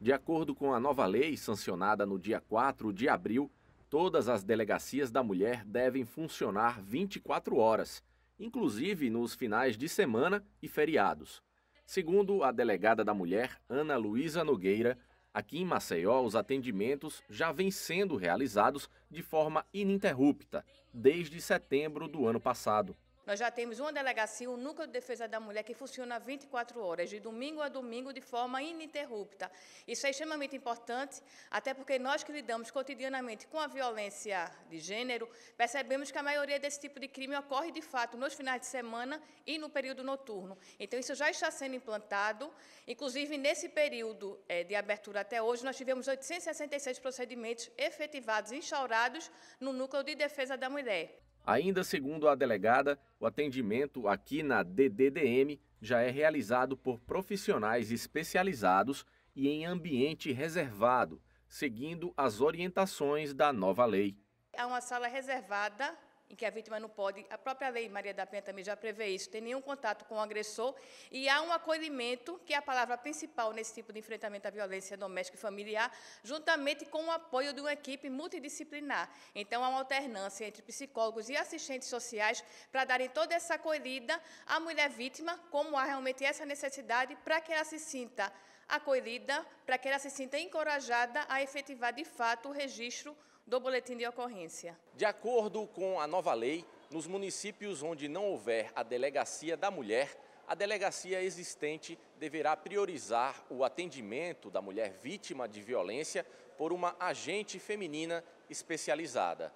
De acordo com a nova lei sancionada no dia 4 de abril, todas as delegacias da mulher devem funcionar 24 horas, inclusive nos finais de semana e feriados. Segundo a delegada da mulher, Ana Luísa Nogueira, aqui em Maceió os atendimentos já vêm sendo realizados de forma ininterrupta desde setembro do ano passado. Nós já temos uma delegacia, o Núcleo de Defesa da Mulher, que funciona 24 horas, de domingo a domingo, de forma ininterrupta. Isso é extremamente importante, até porque nós que lidamos cotidianamente com a violência de gênero, percebemos que a maioria desse tipo de crime ocorre, de fato, nos finais de semana e no período noturno. Então, isso já está sendo implantado. Inclusive, nesse período é, de abertura até hoje, nós tivemos 866 procedimentos efetivados, instaurados no Núcleo de Defesa da Mulher. Ainda segundo a delegada, o atendimento aqui na DDDM já é realizado por profissionais especializados e em ambiente reservado, seguindo as orientações da nova lei. É uma sala reservada em que a vítima não pode, a própria lei Maria da Penha também já prevê isso, tem nenhum contato com o agressor, e há um acolhimento, que é a palavra principal nesse tipo de enfrentamento à violência doméstica e familiar, juntamente com o apoio de uma equipe multidisciplinar. Então, há uma alternância entre psicólogos e assistentes sociais para darem toda essa acolhida à mulher vítima, como há realmente essa necessidade, para que ela se sinta acolhida para que ela se sinta encorajada a efetivar de fato o registro do boletim de ocorrência. De acordo com a nova lei, nos municípios onde não houver a delegacia da mulher, a delegacia existente deverá priorizar o atendimento da mulher vítima de violência por uma agente feminina especializada.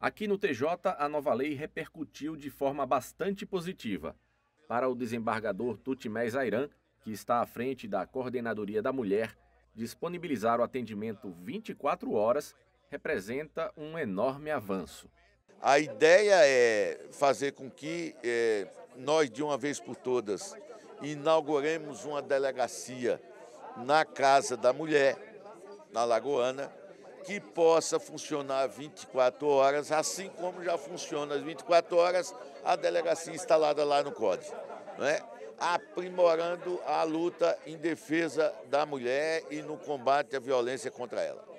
Aqui no TJ, a nova lei repercutiu de forma bastante positiva. Para o desembargador Tutimés Airan, que está à frente da Coordenadoria da Mulher, disponibilizar o atendimento 24 horas representa um enorme avanço. A ideia é fazer com que é, nós, de uma vez por todas, inauguremos uma delegacia na Casa da Mulher, na Lagoana, que possa funcionar 24 horas, assim como já funciona às 24 horas a delegacia instalada lá no CODE. Não é? aprimorando a luta em defesa da mulher e no combate à violência contra ela.